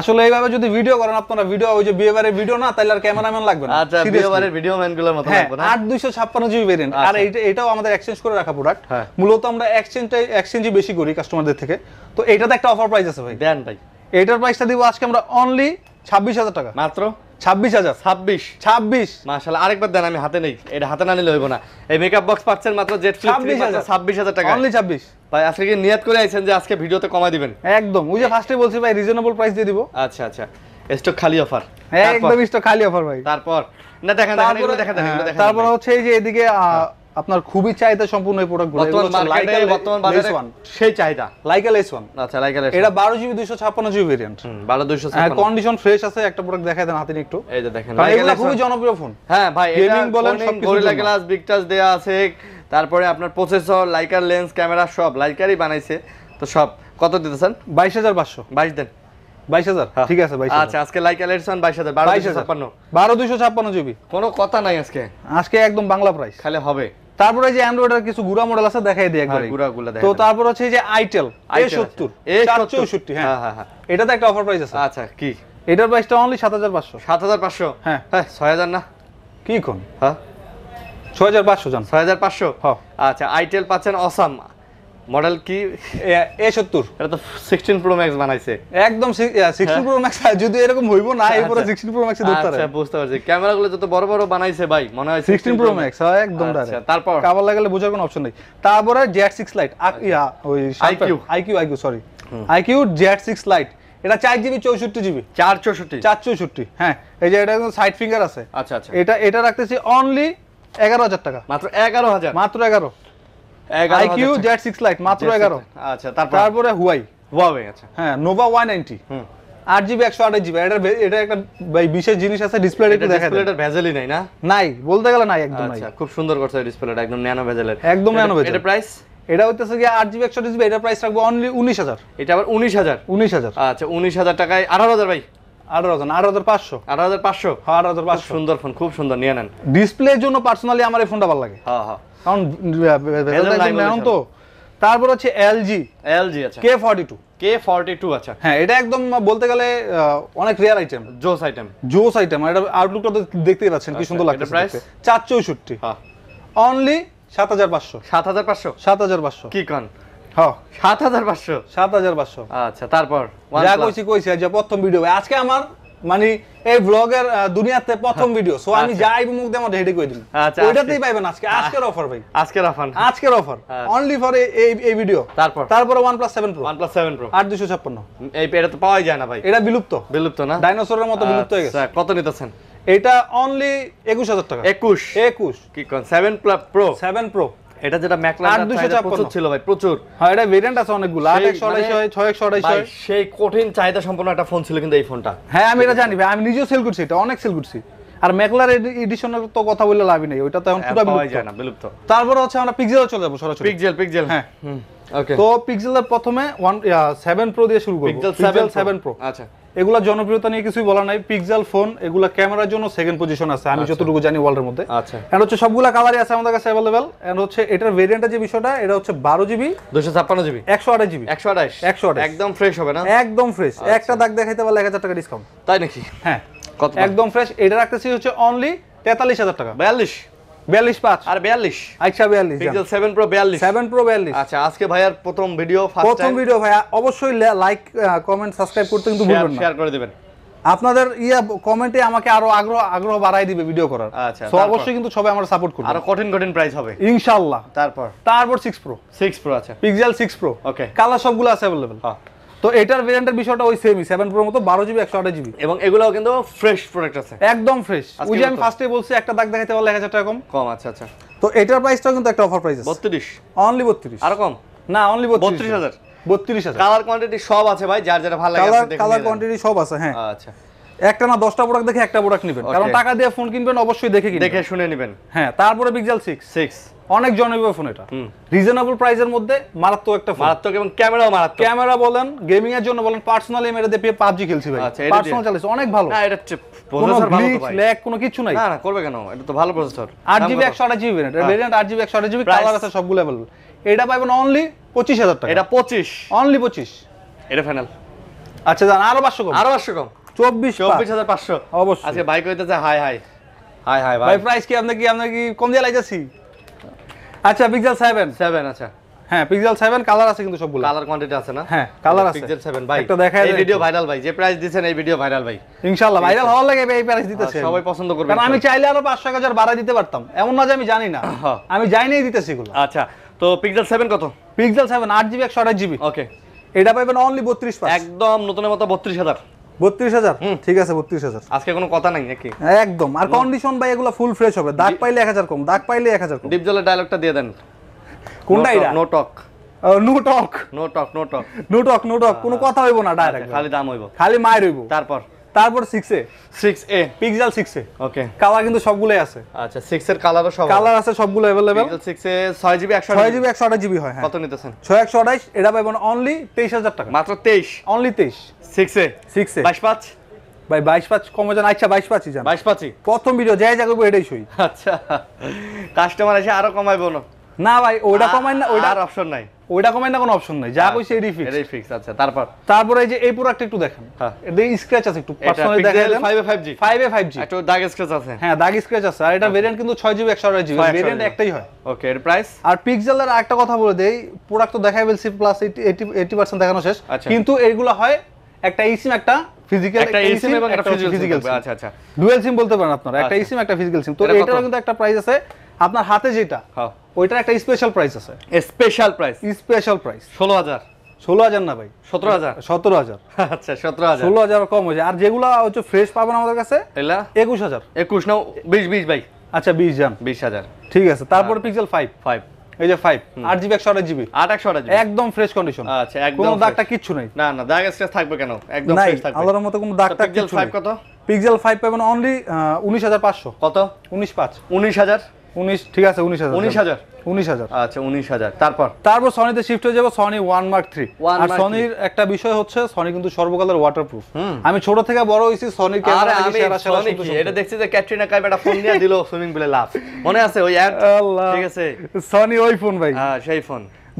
আসলে এইভাবে যদি ভিডিও করেন আপনারা ভিডিও ওই যে বিয়েবারের ভিডিও না তাহলে আর ক্যামেরাম্যান লাগবে না আচ্ছা বিয়েবারের ভিডিও ম্যানগুলোর মত লাগবে না 8256 জিবি বেরেন আর আচ্ছা। এটা এটাও আমাদের এক্সচেঞ্জ করে রাখা প্রোডাক্ট হ্যাঁ। মূলত আমরা এক্সচেঞ্জটাই এক্সচেঞ্জই বেশি করি কাস্টমারদের থেকে তো এটাতে একটা অফার প্রাইস আছে ভাই দেন ভাই এটার প্রাইসটা দিব আজকে আমরা অনলি 26000 টাকা মাত্র ছাব্বিশ হাজার টাকা অনলি ছাব্বিশ নিয়াত করে যে আজকে ভিডিওতে কমাই দিবেন একদম ওই যে বলছি ভাই রিজনেবল প্রাইস দিয়ে দিব আচ্ছা আচ্ছা খালি অফার হ্যাঁ, একদম খালি অফার ভাই তারপর না দেখেন দেখেন দেখেন তারপর হচ্ছে এই যে এদিকে আপনার খুবই চাহিদা সম্পূর্ণ এই প্রোডাক্টগুলো বর্তমান বাজারে সেই চাহিদা লাইকা লেস ওয়ান আচ্ছা লাইকা লেস এটা 12 GB 256 GB variant 12 256 condition fresh আছে একটা প্রোডাক্ট দেখায় দেন হাতিন একটু এই যে দেখেন খুবই জনপ্রিয় ফোন হ্যাঁ ভাই গেমিং বলেন সব গ্লাস বিগ টাচ দেয়া আছে তারপরে আপনার প্রসেসর লাইকার লেন্স ক্যামেরা সব লাইকারই বানাইছে তো সব কত দিতেছেন 22500 22 দেন বাইশ হাজার হ্যাঁ। ঠিক আছে বাইশ আচ্ছা আজকে লাইক বাইশ হাজার বারো দুইশো ছাপ্পান্ন বারো দুইশো ছাপ্পান্ন জিবি কোনো কথা নাই আজকে আজকে একদম বাংলা প্রাইস খালে হবে তারপরে যে অ্যান্ড্রয়েডের কিছু গুড়া মডেল আছে দেখাই দিই হ্যাঁ, একবার গুড়াগুলো তো তারপর হচ্ছে যে আইটেল এ 70 এ চৌষট্টি হ্যাঁ হ্যাঁ হ্যাঁ এটাতে একটা অফার প্রাইস আছে আচ্ছা কি এটার প্রাইসটা অনলি 7500 7500 হ্যাঁ হ্যাঁ 6000 না কি কোন হ্যাঁ 6500 জান 6500 হ্যাঁ আচ্ছা আইটেল পাচ্ছেন অসাম মডেল কি এ সত্তর এটা তো সিক্সটিন প্রো ম্যাক্স বানাইছে একদম সিক্সটিন প্রো ম্যাক্স যদি এরকম হইব না এরপরে সিক্সটিন প্রো ম্যাক্স ধরতে আচ্ছা বুঝতে পারছি ক্যামেরা গুলো যত বড় বড় বানাইছে ভাই মনে হয় সিক্সটিন প্রো ম্যাক্স হয় একদম আচ্ছা তারপর কাবার লাগালে বোঝার কোনো অপশন নেই তারপরে জেড সিক্স লাইট ওই iQOO iQOO iQOO sorry iQOO Z six lite এটা চার জিবি চৌষট্টি জিবি চার চৌষট্টি চার চৌষট্টি হ্যাঁ এই যে এটা সাইড ফিঙ্গার আছে আচ্ছা আচ্ছা এটা এটা রাখতেছি অনলি এগারো হাজার টাকা মাত্র এগারো হাজার মাত্র এগারো আইকিউ জেড সিক্স লাইট মাত্র এগারো আচ্ছা তারপরে হুয়াই হুয়াবে আচ্ছা হ্যাঁ নোভা ওয়ান নাইনটি হুম আট জিবি একশো আঠাশ জিবি এটা এটা একটা বিশেষ জিনিস আছে ডিসপ্লে একটু দেখা ডিসপ্লেটার ভেজালই নাই না নাই বলতে গেলে নাই একদম আচ্ছা খুব সুন্দর করছে ডিসপ্লেটা একদম ন্যানো ভেজালের একদম ন্যানো ভেজাল এটা প্রাইস এটা হচ্ছে কি আট জিবি একশো জিবি এটা প্রাইস রাখবো অনলি উনিশ হাজার এটা আবার উনিশ হাজার উনিশ হাজার আচ্ছা উনিশ হাজার টাকায় আঠারো হাজার ভাই পাঁচশো আঠারো হাজার পাঁচশো হ্যাঁ হাজার পাঁচশো সুন্দর ফোন খুব সুন্দর নিয়ে নেন ডিসপ্লের জন্য পার্সোনালি আমার এই ফোনটা ভালো লাগে K forty two K forty two আচ্ছা হ্যাঁ এটা একদম বলতে গেলে অনেক রেয়ার আইটেম জোস আইটেম জোস আইটেম আউটলুকটা দেখতেই পাচ্ছেন কি আচ্ছা, সুন্দর লাগছে প্রাইস চার চৌষট্টি অনলি হ্যাঁ। সাত হাজার পাঁচশো সাত হাজার পাঁচশো সাত হাজার পাঁচশো কি কান আচ্ছা, আজকে মানে এই ব্লগের দুনিয়াতে প্রথম ভিডিও হ্যাঁ। আমি আচ্ছা। যাই মুখ আচ্ছা, আজকের অফার ভাই অফার অনলি ফর এই ভিডিও তারপর এই এটা তো যায় না ভাই এটা বিলুপ্ত বিলুপ্ত না বিলুপ্ত হয়ে গেছে কত নিতেছেন এটা অনলি একুশ হাজার টাকা একুশ একুশ কি কন সেভেন প্রো সেভেন প্রো এটা যেটা ম্যাকলার 8256 ছিল ভাই প্রচুর হ্যাঁ এটা ভেরিয়েন্ট আছে অনেকগুলো 8128 6128 মানে সেই কঠিন চাহিদা সম্পন্ন একটা ফোন ছিল কিন্তু এই ফোনটা হ্যাঁ আমি এটা জানি ভাই আমি নিজেও সেল করছি এটা অনেক সেল করছি আর ম্যাকলার এডিশনের তো কথা বললে লাভই নেই ওইটা তো এখন হ্যাঁ, পুরো বিলুপ্ত বিলুপ্ত তারপর হচ্ছে আমরা পিক্সেলে চলে যাবো সরাসরি পিক্সেল পিক্সেল হ্যাঁ ওকে তো পিক্সেলের প্রথমে ওয়ান সেভেন প্রো দিয়ে শুরু করব পিক্সেল 7 প্রো আচ্ছা এগুলা জনপ্রিয়তা নিয়ে কিছুই বলা নাই পিক্সেল ফোন এগুলা ক্যামেরার জন্য সেকেন্ড পজিশন আছে আমি আচ্ছা। যতটুকু জানি এর মধ্যে এন্ড আচ্ছা। হচ্ছে সবগুলা কালারই আছে আমাদের কাছে अवेलेबल এন্ড হচ্ছে এটার ভেরিয়েন্টটা যে বিষয়টা এটা হচ্ছে 12 জিবি 256 জিবি 128 জিবি 128 128 একদম ফ্রেশ হবে না একদম ফ্রেশ আচ্ছা। একটা দাগ দেখাইতে পারলে 1000 টাকা ডিসকাউন্ট তাই নাকি হ্যাঁ কত একদম ফ্রেশ এটা রাখতেছি হচ্ছে অনলি 43000 টাকা 42 আর লাইক কমেন্ট সাবস্ক্রাইব আপনাদের ইয়ে কমেন্টে আমাকে আরো আগ্রহ আগ্রহ বাড়াই দিবে ভিডিও করার আচ্ছা, অবশ্যই কিন্তু সবাই আমার সাপোর্ট করবে আর কঠিন কঠিন প্রাইস হবে ইনশাআল্লাহ তারপর তারপর সিক্স প্রো সিক্স প্রো আচ্ছা pixel six pro okay colour সবগুলো আছে অ্যাভেলেবেল হ্যাঁ তো এটার ভেরিয়েন্টের বিষয়টা ওই সেমই 7 প্রোর মতো 12 জিবি 128 জিবি এবং এগুলোও কিন্তু ফ্রেশ প্রোডাক্ট আছে একদম ফ্রেশ ওই যে আমি ফার্স্টেই বলছি একটা দাগ দেখাইতে পারলে 1000 টাকা কম কম আচ্ছা আচ্ছা তো এটার প্রাইসটাও কিন্তু একটা অফার প্রাইস আছে 32 অনলি 32 আর কম না অনলি 32000 32000 কালার কোয়ান্টিটি সব আছে ভাই যার যার ভালো লাগে কালার কোয়ান্টিটি সব আছে হ্যাঁ আচ্ছা একটা না দশটা প্রোডাক্ট দেখে একটা প্রোডাক্ট নেবেন কারণ টাকা দিয়ে ফোন কিনবেন অবশ্যই দেখে কিনবেন দেখে শুনে নেবেন হ্যাঁ তারপরে বিগজাল সিক্স সিক্স অনেক জনপ্রিয় ফোন এটা রিজনেবল প্রাইসের মধ্যে মারাত্মক একটা মারাত্মক এবং ক্যামেরা মারাত্মক ক্যামেরা বলেন গেমিং এর জন্য বলেন পার্সোনালি আমি এটা দিয়ে পাবজি খেলছি ভাই আচ্ছা পার্সোনাল চালিস অনেক ভালো না এটা প্রসেসর কোনো ভাই ল্যাগ কোনো কিছু নাই না না করবে কেন এটা তো ভালো প্রসেসর জিবি 8GB জিবি এটা variant GB 8GB GB colour আছে সব গুলো अवेलेबल এটা পাবেন অনলি 25000 টাকা এটা 25 অনলি 25 এটা ফাইনাল আচ্ছা জান আরো 500 কম আরো 500 কম চব্বিশ হাজার পাঁচশো প্রাইস কি কম ভিডিও আচ্ছা, আচ্ছা। হ্যাঁ, হ্যাঁ, ভাইরাল ভাই এই ভিডিও ভাইরাল ভাই ভাইরাল লাগে এই দিতেছে সবাই পছন্দ করবে আমি চাইলে আরো পাঁচশো হাজার বাড়ায় দিতে পারতাম এমন না যে আমি জানি না হ্যাঁ। আমি জানি দিতেছি আচ্ছা তো পিকজাল সেভেন কত পিকজাল সেভেন আট জিবি আট জিবি ওকে এটা পাইবেন অনলি বত্রিশ একদম নতুনের মতো হাজার বত্রিশ হাজার ঠিক আছে বত্রিশ হাজার আজকে কোনো কথা নাই একদম আর কন্ডিশন ভাই এগুলো ফুল ফ্রেশ হবে দাগ পাইলে এক হাজার কম দাগ পাইলে এক হাজার কম ডিপজলের ডায়লগটা দিয়ে দেন no talk no talk no talk no talk no talk no talk কোনো কথা আচ্ছা, তারপর তারপর এ 6 এ পিক্সেল 6 এ ওকে কালার কিন্তু সবগুলাই আছে আচ্ছা 6 এর কালারও সব কালার আছে সবগুলো available pixel A 6 GB 128 6 GB 128 GB হয় হ্যাঁ। কত নিতেছেন 6 এটা পাবেন অনলি 23000 টাকা মাত্র তেইশ অনলি 23 একটা আচ্ছা, কাস্টমার আচ্ছা। এসে আরো না ভাই ওটা কমাই না ওটা আর অপশন নাই কোনো অপশন নাই আছে একটু দাগ আছে হ্যাঁ দাগ আছে আর এটা কিন্তু একটাই হয় ওকে প্রাইস আর কথা বলে দেয় প্রোডাক্ট তো দেখাই ফেলছি প্লাস দেখানো শেষ আচ্ছা। কিন্তু এইগুলো হয় একটা ইসিম একটা ফিজিক্যাল একটা এবং একটা ফিজিক্যাল আচ্ছা আচ্ছা ডুয়াল সিম বলতে পারেন আপনারা একটা আচ্ছা। একটা ফিজিক্যাল সিম তো এটার কিন্তু একটা প্রাইস আছে আপনার হাতে যেটা হ্যাঁ। ওইটার একটা স্পেশাল প্রাইস আছে স্পেশাল প্রাইস স্পেশাল প্রাইস ষোলো হাজার ষোলো হাজার না ভাই সতেরো হাজার সতেরো হাজার আচ্ছা সতেরো হাজার ষোলো হাজার কম হয়েছে আর যেগুলো হচ্ছে ফ্রেশ পাবেন আমাদের কাছে একুশ হাজার একুশ না বিশ বিশ ভাই আচ্ছা বিশ জান বিশ হাজার ঠিক আছে তারপর পিক্সেল ফাইভ ফাইভ এই যে 5 8 জিবি 128 জিবি 8 128 একদম ফ্রেশ কন্ডিশন আচ্ছা একদম কোনো দাগটা কিচ্ছু নাই না না দাগ স্ক্র্যাচ থাকবে কেন একদম ফ্রেশ থাকবে আল্লাহর মতো কোনো দাগটা পিক্সেল আচ্ছা, 5 কত পিক্সেল 5 পাবেন অনলি 19500 কত 19500 19000 উনিশ ঠিক আছে উনিশ হাজার উনিশ হাজার উনিশ হাজার আচ্ছা, উনিশ হাজার তারপর তারপর হয়ে সনি সর্বকালের ওয়াটারপ্রুফ আমি ছোট থেকে বড় হয়েছি সনির ক্যামেরা সুইমিং পুলে সনি ভাই হ্যাঁ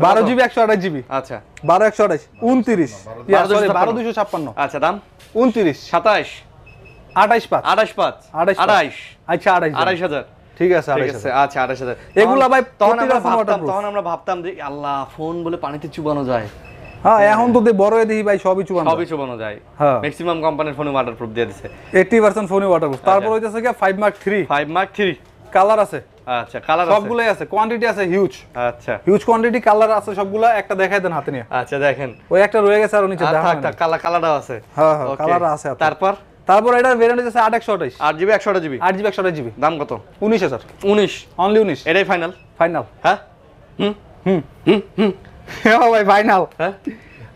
বারো জিবি একশো আঠাশ জিবি আচ্ছা বারো একশো আঠাশ উনত্রিশ বারো দুশো ছাপ্পান্ন আচ্ছা দাম উনত্রিশ সাতাশ আঠাশ পাঁচ আঠাশ পাঁচ আঠাশ আঠাশ আচ্ছা আঠাশ আঠাশ হাজার ঠিক আছে আচ্ছা আঠাশ হাজার এগুলো ভাই তখন আমরা ভাবতাম তখন আমরা ভাবতাম যে আল্লাহ ফোন বলে পানিতে চুবানো যায় হ্যাঁ এখন তো বড় ভাই সবই চুবানো সবই চুবানো যায় হ্যাঁ ম্যাক্সিমাম কোম্পানির ফোনে ওয়াটারপ্রুফ দিয়ে 80% ফোনে ওয়াটারপ্রুফ তারপর কি 5 মার্ক 3 5 মার্ক 3 কালার আছে আচ্ছা কালার আছে সবগুলাই আছে কোয়ান্টিটি আছে হিউজ আচ্ছা হিউজ কোয়ান্টিটি কালার আছে সবগুলা একটা দেখাই দেন হাতে নিয়ে আচ্ছা দেখেন ওই একটা রয়ে গেছে আর নিচে আচ্ছা, দেখা কালার আছে হ্যাঁ হ্যাঁ কালার আছে তারপর তারপর এটা ভেরিয়েন্ট হচ্ছে জিবি 8 জিবি 128 জিবি দাম কত 19000 19 অনলি 19 এটাই ফাইনাল ফাইনাল হ্যাঁ হুম হুম হুম ভাই ফাইনাল হ্যাঁ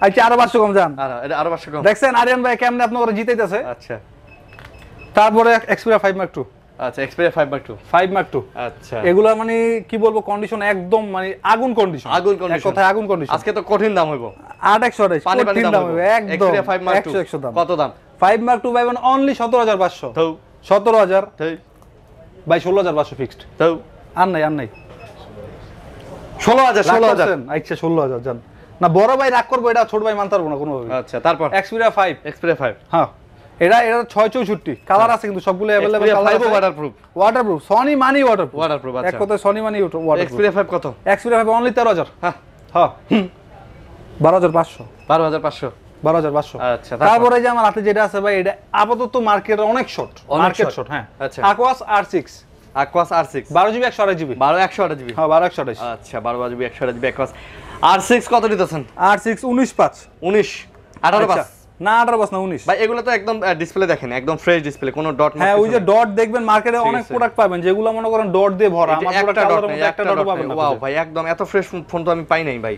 আচ্ছা আরো পাঁচশো কম যান এটা আরো পাঁচশো কম দেখেন আরিয়ান ভাই কেমনে আপনি আপনার জিতাইতাছে আচ্ছা তারপরে এক্সপিরিয়া 5 মার্ক 2 আচ্ছা এক্সপিরিয়া 5 মার্ক 2 5 মার্ক 2 আচ্ছা এগুলো মানে কি বলবো কন্ডিশন একদম মানে আগুন কন্ডিশন আগুন কন্ডিশন কথা আগুন কন্ডিশন আজকে তো কঠিন দাম হইব আট একশো কঠিন দাম হইব একদম 5 2 100 দাম কত দাম five mark two by one only সতেরো হাজার পাঁচশো সতেরো হাজার বাই ষোলো হাজার পাঁচশো ফিক্সড আর নাই আর নাই ষোলো হাজার ষোলো হাজার আচ্ছা ষোলো হাজার জান না বড় ভাই রাগ করবো এটা ছোট ভাই মানতে পারবো না কোনোভাবে আচ্ছা তারপর এক্সপিরিয়া ফাইভ এক্সপিরিয়া ফাইভ হ্যাঁ এটা এটা ছয় চৌষট্টি কালার আচ্ছা। আছে কিন্তু সবগুলো available colour waterproof waterproof Sony money waterproof waterproof আচ্ছা এক কথায় সনি মানি ওয়াটারপ্রুফ এক্সপিরিয়া 5 কত এক্সপিরিয়া 5 অনলি 13000 হ্যাঁ হ্যাঁ 12500 12500 বারো জিবি একশো জিবি বারো একশো জিবি হ্যাঁ, বারো একশো জিবি আর আচ্ছা, সিক্স উনিশ পাঁচ উনিশ আঠারো আচ্ছা। না আঠারো না উনিশ ভাই তো একদম ডিসপ্লে দেখেন একদম ফ্রেশ ডিসপ্লে কোনো ডট হ্যাঁ ওই যে ডট দেখবেন মার্কেটে অনেক প্রোডাক্ট পাবেন যেগুলো মনে করেন ডট দিয়ে ভরা ডট ভাই একদম এত ফ্রেশ ফোন তো আমি পাই নাই ভাই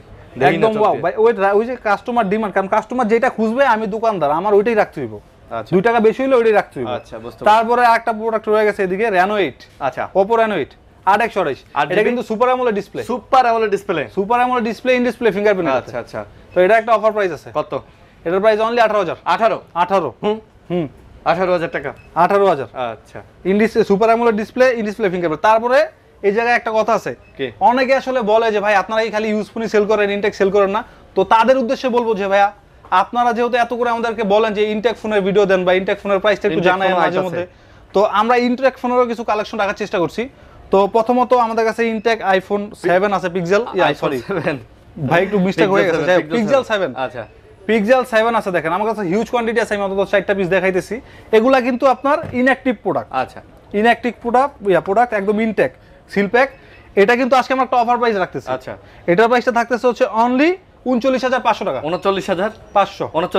একদম ওয়াও ভাই ওই ওই যে কাস্টমার ডিমান্ড কারণ কাস্টমার যেটা খুঁজবে আমি দোকানদার আমার ওইটাই রাখতে হইব আচ্ছা। দুই টাকা বেশি হলে ওইটাই রাখতে হইব আচ্ছা তারপরে একটা প্রোডাক্ট রয়ে গেছে এদিকে র্যানো এইট আচ্ছা ওপো র্যানো এইট আট একশো আড়াইশ এটা কিন্তু super AMOLED display super AMOLED display super AMOLED display in display fingerprint আচ্ছা আচ্ছা তো এটা একটা অফার প্রাইস আছে কত এটার প্রাইস অনলি আঠারো হাজার আঠারো আঠারো হুম হুম আঠারো হাজার টাকা আঠারো হাজার আচ্ছা in display super AMOLED display in display fingerprint তারপরে এই জায়গায় একটা কথা আছে অনেকে আসলে বলে যে ভাই আপনারা খালি ইউজ সেল করেন ইনটেক সেল করেন না তো তাদের উদ্দেশ্যে বলবো যে ভাইয়া আপনারা যেহেতু এত করে আমাদেরকে বলেন যে ইনটেক ফোনের ভিডিও দেন বা ইনটেক ফোনের প্রাইসটা একটু জানায় মাঝে মধ্যে তো আমরা ইনটেক ফোনেরও কিছু কালেকশন রাখার চেষ্টা করছি তো প্রথমত আমাদের কাছে ইনটেক আইফোন 7 আছে পিক্সেল সরি ভাই একটু মিস্টেক হয়ে গেছে পিক্সেল 7 আচ্ছা পিক্সেল 7 আছে দেখেন আমার কাছে হিউজ কোয়ান্টিটি আছে আমি অন্তত 4টা পিস দেখাইতেছি এগুলা কিন্তু আপনার ইনঅ্যাকটিভ প্রোডাক্ট আচ্ছা ইনঅ্যাকটিভ প্রোডাক্ট ইয়া প্রোডাক্ট একদম ইনটেক সিলপ্যাক এটা কিন্তু আজকে আমার অফার প্রাইস রাখতেছি আচ্ছা এটার প্রাইসটা থাকতেছে হচ্ছে অনলি আচ্ছা, প্রচারের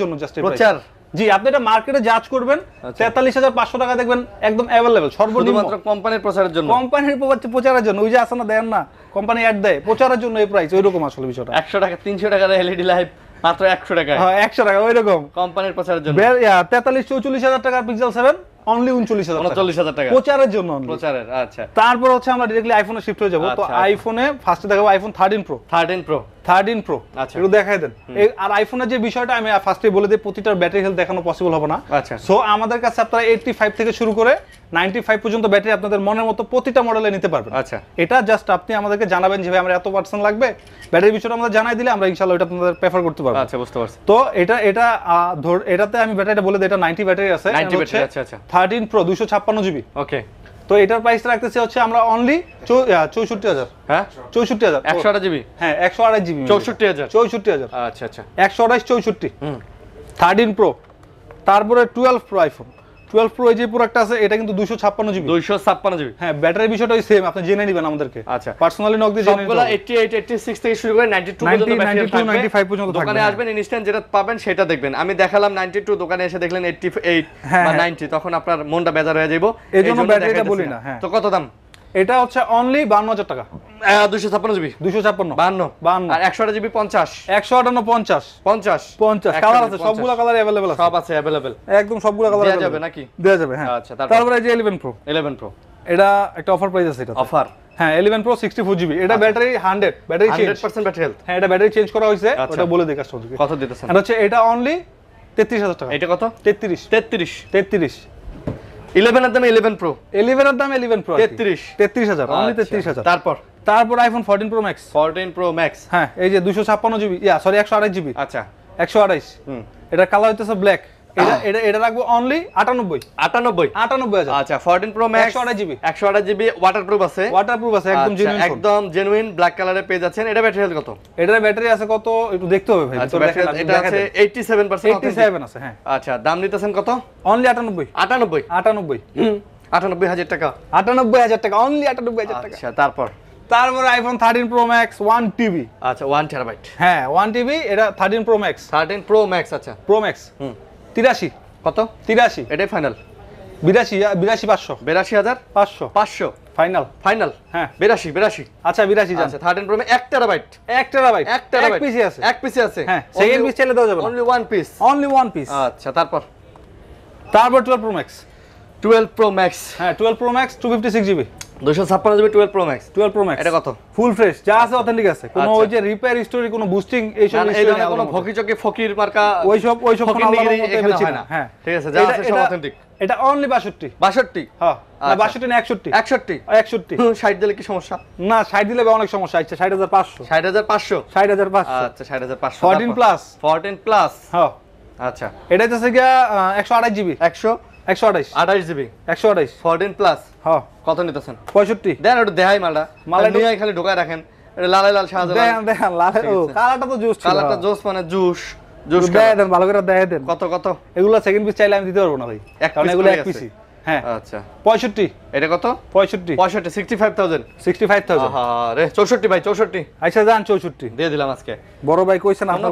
জন্য প্রচার জি আপনি এটা মার্কেটে করবেন আচ্ছা। তেতাল্লিশ হাজার পাঁচশো টাকা দেখবেন একদম কোম্পানির প্রচারের জন্য কোম্পানির প্রচারের জন্য ওই যে আসে না দেন না কোম্পানি অ্যাড দেয় প্রচারের জন্য এই প্রাইস ওই রকম আসলে বিষয়টা একশো টাকা তিনশো টাকা এলইডি লাইভ মাত্র একশো টাকা হ্যাঁ, একশো টাকা ওই রকম কোম্পানির প্রচারের জন্য তেতাল্লিশ চৌচল্লিশ হাজার টাকার পিক্সেল সেভেন অনলি 39000 39000 টাকা প্রচারের জন্য প্রচারের আচ্ছা তারপর হচ্ছে আমরা डायरेक्टली আইফোনে শিফট হয়ে যাব তো আইফোনে আচ্ছা, ফার্স্টে আচ্ছা। দেখাবো আইফোন 13 প্রো 13 প্রো 13 প্রো আচ্ছা একটু দেখাই দেন আর আইফোনের যে বিষয়টা আমি ফার্স্টে বলে দিই প্রতিটার ব্যাটারি হেলথ দেখানো পসিবল হবে না আচ্ছা সো আমাদের কাছে আপনারা 85 থেকে শুরু করে 95 পর্যন্ত ব্যাটারি আপনাদের মনের মতো প্রতিটা মডেলে নিতে পারবেন আচ্ছা এটা জাস্ট আপনি আমাদেরকে জানাবেন যে আমরা এত পার্সেন্ট লাগবে ব্যাটারি বিষয়টা আমরা জানাই দিলে আমরা ইনশাআল্লাহ এটা আপনাদের প্রেফার করতে পারবো আচ্ছা বুঝতে পারছি তো এটা এটা ধর এটাতে আমি ব্যাটারিটা বলে দিই এটা 90 ব্যাটারি আছে আচ্ছা আচ্ছা থার্টিন প্রো দুশো ছাপ্পান্ন জিবি ওকে তো এটার প্রাইস রাখতেছি হচ্ছে আমরা অনলি চৌষট্টি হাজার হ্যাঁ চৌষট্টি হাজার একশো আঠাশ জিবি হ্যাঁ একশো আঠাশ জিবি চৌষট্টি হাজার চৌষট্টি হাজার আচ্ছা আচ্ছা একশো আঠাশ চৌষট্টি থার্টিন প্রো তারপরে টুয়েলভ প্রো আইফোন 12 প্রো যে প্রোডাক্ট আছে এটা কিন্তু 256 জিবি 256 জিবি হ্যাঁ ব্যাটারি বিষয়টাই সেম আপনি জেনে নেবেন আমাদেরকে আচ্ছা পার্সোনালি নক দিয়ে জেনে নেবেন সবগুলো 88 86 থেকে শুরু করে 92 পর্যন্ত ব্যাটারি থাকবে 95 পর্যন্ত থাকবে দোকানে হ্যাঁ। আসবেন ইনস্ট্যান্ট যেটা পাবেন সেটা দেখবেন আমি দেখালাম 92 দোকানে এসে দেখলেন 88 হ্যাঁ, বা 90 হ্যাঁ। তখন আপনার মনটা বেজার হয়ে যাবে এজন্য ব্যাটারিটা বলি না হ্যাঁ তো কত দাম এটা হচ্ছে অনলি বান্ন হাজার টাকা হ্যাঁ, দুশো ছাপ্পান্ন জিবি দুশো বান্ন বান্ন একশো আটা জিবি পঞ্চাশ একশো আটান্ন পঞ্চাশ পঞ্চাশ পঞ্চাশ কালার আছে সবগুলো কালার সব আছে একদম সবগুলো কালার দেওয়া যাবে নাকি দেওয়া যাবে হ্যাঁ আচ্ছা তারপরে যে ইলেভেন প্রো ইলেভেন প্রো এটা একটা অফার প্রাইস আছে এটা অফার হ্যাঁ eleven pro sixty four GB এটা battery hundred battery hundred percent battery health হ্যাঁ এটা ব্যাটারি চেঞ্জ করা হয়েছে আচ্ছা। ওটা বলে দিই কাস্টমারকে দিতেছে এটা হচ্ছে এটা অনলি তেত্রিশ হাজার টাকা এটা কত তেত্রিশ তেত্রিশ তেত্রিশ 11 এর দাম 11 প্রো 11 এর দাম 11 প্রো 33 33000 অনলি 33000 তারপর তারপর iPhone 14 pro max 14 pro max হ্যাঁ এই যে 256 জিবি ইয়া সরি 128 জিবি আচ্ছা 128 হুম এটা কালার হইতেছে ব্ল্যাক এটা অনলি আচ্ছা প্রো ম্যাক্স ওয়াটারপ্রুফ আছে ওয়াটারপ্রুফ একদম আচ্ছা, একদম জেনুইন পেয়ে যাচ্ছেন এটা ব্যাটারি কত ব্যাটারি আছে কত দেখতে হবে আচ্ছা, হ্যাঁ। আচ্ছা, কত অনলি টাকা টাকা অনলি টাকা তারপর তারপর iPhone thirteen pro max one TB আচ্ছা ওয়ান টেরাবাইট হ্যাঁ ওয়ান টিভি এটা thirteen pro max thirteen pro max আচ্ছা প্রো ম্যাক্স হুম তিরাশি কত তিরাশি এটাই ফাইনাল বিরাশি বিরাশি পাঁচশো বিরাশি হাজার পাঁচশো পাঁচশো ফাইনাল ফাইনাল হ্যাঁ বিরাশি বিরাশি আচ্ছা বিরাশি আচ্ছা থার্ড এন্ড প্রোমে এক টেরাবাইট এক টেরাবাইট এক টেরাবাইট পিসি আছে এক পিসি আছে হ্যাঁ সেকেন্ড পিস চাইলে দেওয়া যাবে only one piece only one piece আচ্ছা তারপর তারপর twelve pro max twelve pro max হ্যাঁ twelve pro max two fifty six GB 256 GB 12 pro max 12 দিলে কি সমস্যা না 60 দিলে অনেক সমস্যা আচ্ছা 60500 60500 60500 আচ্ছা 60500 14 প্লাস 14 প্লাস আচ্ছা এটা হচ্ছে গিয়া 128 জিবি একশো একশো আঠাইশ পঁয়ষট্টি পঁয়ষট্টি এটা কত পঁয়ষট্টি পঁয়ষট্টি sixty five thousand sixty five চৌষট্টি ভাই চৌষট্টি আচ্ছা, চৌষট্টি দিয়ে দিলাম আজকে বড় ভাই কইছেন আপনার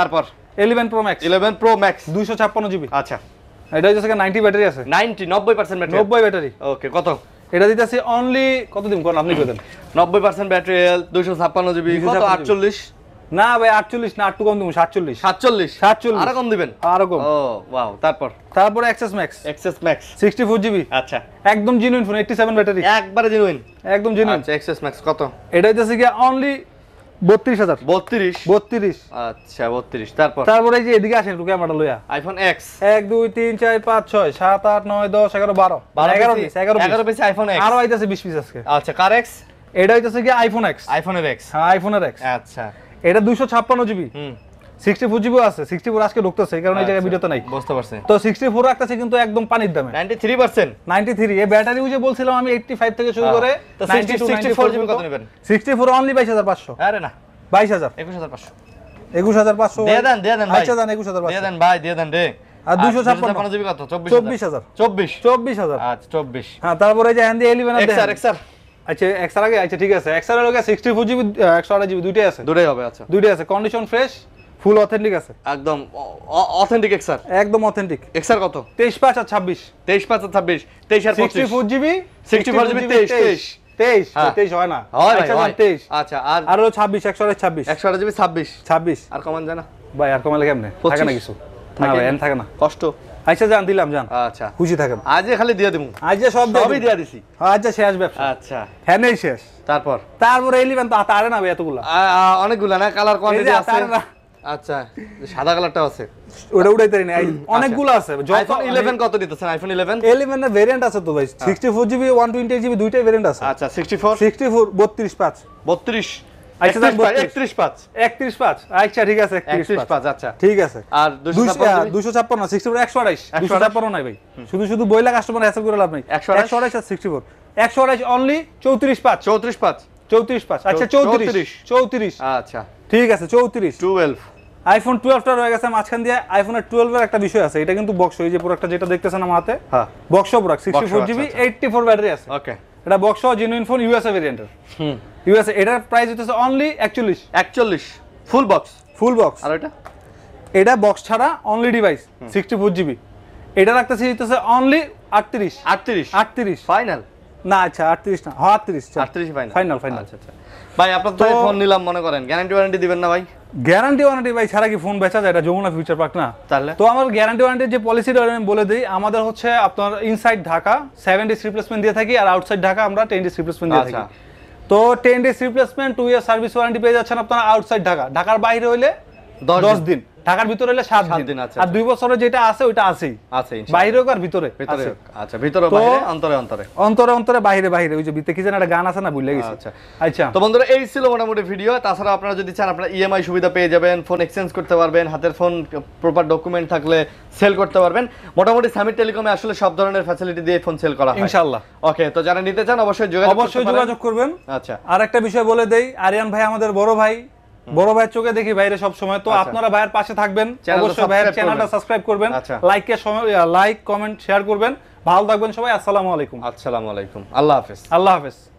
তারপর eleven pro max eleven pro max দুইশো ছাপ্পান্ন জিবি আচ্ছা এটা হচ্ছে 90 ব্যাটারি আছে 90 90% ব্যাটারি 90 ব্যাটারি ওকে কত এটা দিতেছি অনলি কত দিন কোন আপনি কই দেন 90% ব্যাটারি 256 জিবি কত 48 না ভাই 48 না একটু কম দিব 47 47 47 আরো কম দিবেন আরো কম ও ওয়াও তারপর তারপর XS max XS max 64 GB আচ্ছা একদম জেনুইন ফোন 87 ব্যাটারি একবারে জেনুইন একদম জেনুইন আচ্ছা এক্সএস ম্যাক্স কত এটা হইতাছে কি অনলি বত্রিশ হাজার বত্রিশ বত্রিশ আচ্ছা বত্রিশ তারপর তারপরে যে এদিকে আসেন একটু ক্যামেরাটা লইয়া আইফোন এক্স এক দুই তিন চার পাঁচ ছয় সাত আট নয় দশ এগারো বারো বারো এগারো পিস এগারো এগারো পিস আইফোন এক্স আরো আইতেছে বিশ পিস আজকে আচ্ছা কার এক্স এটা হইতেছে কি আইফোন এক্স আইফোনের এক্স হ্যাঁ আইফোনের এক্স আচ্ছা এটা দুশো ছাপ্পান্ন জিবি হুম সিক্সটি ফোর আছে সিক্সটি আজকে ঢুকতেছে কারণ এই জায়গায় ভিডিওতে আচ্ছা, নাই বুঝতে পারছি তো সিক্সটি রাখতেছে কিন্তু একদম পানির দামে নাইনটি থ্রি এই ব্যাটারি যে বলছিলাম আমি এইটটি থেকে শুরু করে সিক্সটি ফোর জিবি কত নেবেন সিক্সটি ফোর অনলি আরে না বাইশ হাজার একুশ দিয়ে দেন দিয়ে দেন আচ্ছা দেন একুশ দিয়ে দেন ভাই দিয়ে দেন রে আর দুশো জিবি কত চব্বিশ হাজার চব্বিশ আচ্ছা চব্বিশ হ্যাঁ তারপরে যে হ্যান্ডি এলিভেন এক্সার আচ্ছা এক্সার আগে আচ্ছা ঠিক আছে এক্সার আগে সিক্সটি ফোর জিবি একশো আঠাশ জিবি দুটোই আছে দুটোই হবে আচ্ছা দুটোই আছে কন্ডিশন ফ্রেশ ফুল অথেন্টিক আছে একদম অথেন্টিক এক্সার একদম অথেন্টিক এক্সার কত 23 5 আর 26 23 5 আর 26 23 আর 25 64 জিবি 64 জিবি 23 23 23 23 হয় না হয় 23 আচ্ছা আর আর 26 26 জিবি 26 26 আর জানা ভাই আর থাকে না কিছু না ভাই থাকে না কষ্ট আচ্ছা জান দিলাম জান আচ্ছা খুশি থাকেন আজকে খালি দিয়ে দেবো আজকে সব সবই দিয়ে দিছি আচ্ছা শেষ ব্যবসা আচ্ছা হ্যাঁ শেষ তারপর তারপরে এলিভেন তো না ভাই এতগুলা অনেকগুলা না কালার কোয়ালিটি আছে আচ্ছা সাদা কালারটা আছে ওটা আচ্ছা। অনেকগুলো আছে 11 কত দিতেছেন আইফোন 11 11 এর ভেরিয়েন্ট আছে তো ভাই 64 জিবি 128 জিবি দুইটাই ভেরিয়েন্ট আছে আচ্ছা 64 64 32 5 32 দুশো সিক্সটি ফোর একশো আড়াইশ ভাই শুধু শুধু বইলা কাস্টমার লাভ সিক্সটি ফোর একশো আড়াইশ অনলি চৌত্রিশ পাঁচ চৌত্রিশ পাঁচ চৌত্রিশ পাঁচ আচ্ছা চৌত্রিশ চৌত্রিশ আচ্ছা ঠিক আছে চৌত্রিশ টুয়েলভ আইফোন টুয়েলভটা রয়ে গেছে মাঝখান দিয়ে আইফোনের টুয়েলভের একটা বিষয় আছে এটা কিন্তু বক্স ওই যে প্রোডাক্টটা যেটা দেখতেছেন আমার হাতে হ্যাঁ box product sixty four GB eighty four battery আছে ওকে এটা বক্স জেনুইন ফোন ইউএসএ ভেরিয়েন্টের ইউএসএ এটার প্রাইস হতেছে অনলি একচল্লিশ একচল্লিশ ফুল বক্স ফুল বক্স আর এটা এটা বক্স ছাড়া only device sixty four GB এটা রাখতেছি হইতেছে অনলি আটত্রিশ আটত্রিশ আটত্রিশ ফাইনাল না আচ্ছা আটত্রিশ না হ্যাঁ আটত্রিশ আটত্রিশ ফাইনাল ফাইনাল ফাইনাল আচ্ছা আচ্ছা ভাই আপনার তো ফোন নিলাম মনে করেন গ্যারান্টি ওয়ারেন্টি দিবেন না ভাই গ্যারান্টি ওয়ারেন্টি ভাই ছাড়া কি ফোন বেচা যায় এটা যমুনা ফিউচার পার্ক না তাহলে তো আমার গ্যারান্টি ওয়ারান্টি যে পলিসি আমি বলে দিই আমাদের হচ্ছে আপনার inside Dhaka seven days replacement দিয়ে থাকি আর আউটসাইড ঢাকা আমরা টেন ডিস রিপ্লেসমেন্ট দিয়ে থাকি আচ্ছা। তো ten days replacement two year service warranty পেয়ে যাচ্ছেন আপনারা আউটসাইড ঢাকা ঢাকার বাইরে হইলে দশ দিন ঢাকার ভিতরে হলে সাত দিন আছে আচ্ছা, আর আচ্ছা। দুই বছরে যেটা আছে ওইটা আছেই আছে বাইরে হোক আর ভিতরে ভিতরে আচ্ছা ভিতরে অন্তরে অন্তরে অন্তরে অন্তরে বাইরে বাইরে ওই যে বিতে কি যেন একটা গান আছে না ভুলে গেছি আচ্ছা আচ্ছা তো বন্ধুরা এই ছিল মোটামুটি ভিডিও তাছাড়া আপনারা যদি চান আপনারা ইএমআই e সুবিধা পেয়ে যাবেন ফোন এক্সচেঞ্জ করতে পারবেন হাতের ফোন প্রপার ডকুমেন্ট থাকলে সেল করতে পারবেন মোটামুটি সামিট টেলিকমে আসলে সব ধরনের ফ্যাসিলিটি দিয়ে ফোন সেল করা হয় ইনশাআল্লাহ ওকে তো যারা নিতে চান অবশ্যই যোগাযোগ অবশ্যই যোগাযোগ করবেন আচ্ছা আর একটা বিষয় বলে দেই আরিয়ান ভাই আমাদের বড় ভাই বড় ভাইয়ের চোখে দেখি বাইরে সব সময় তো আচ্ছা। আপনারা ভাইয়ের পাশে থাকবেন অবশ্যই ভাইয়ের চ্যানেলটা সাবস্ক্রাইব করবেন লাইক লাইক কমেন্ট শেয়ার করবেন ভালো থাকবেন সবাই আসসালামু আলাইকুম আসসালামু আলাইকুম আল্লাহ হাফেজ আল্লাহ হাফেজ